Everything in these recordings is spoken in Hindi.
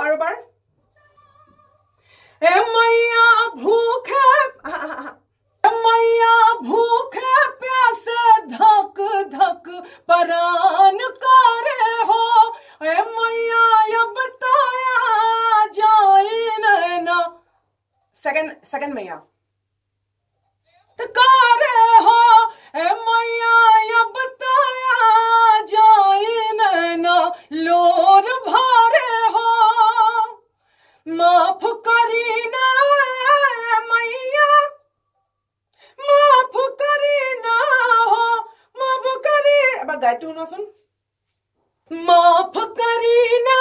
আৰু এবাৰ এ মাইয়া ভুখে मैया भूखे प्यासे धक धक परान करे हो ए मैया अब तो यहाँ जाए नैना सेकंड सेकंड मैया करे हो ए मैया अब तो यहाँ जाए नैना लोर माफ करी ना मैया माफ करी ना हो माफ करी এবার গাইতে শুনো শুন মাফ করি না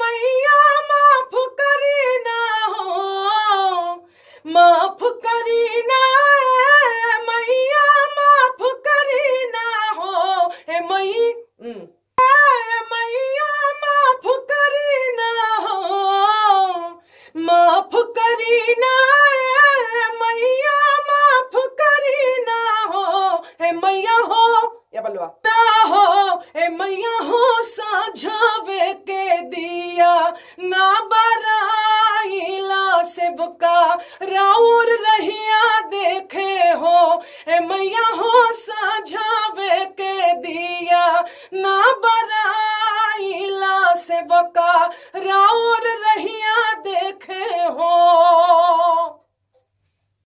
মাইয়া মাফ করি না হো মাফ করি না মাইয়া মাফ করি না হো হে মাই হুম करीना मैया माफ करीना हो हे मैया हो या बलवा ता हो हे मैया हो साझावे के दिया ना बराइला से बुका राउर रहिया देखे हो हे मैया हो साझावे के दिया ना बराइला से बुका राउर रहिया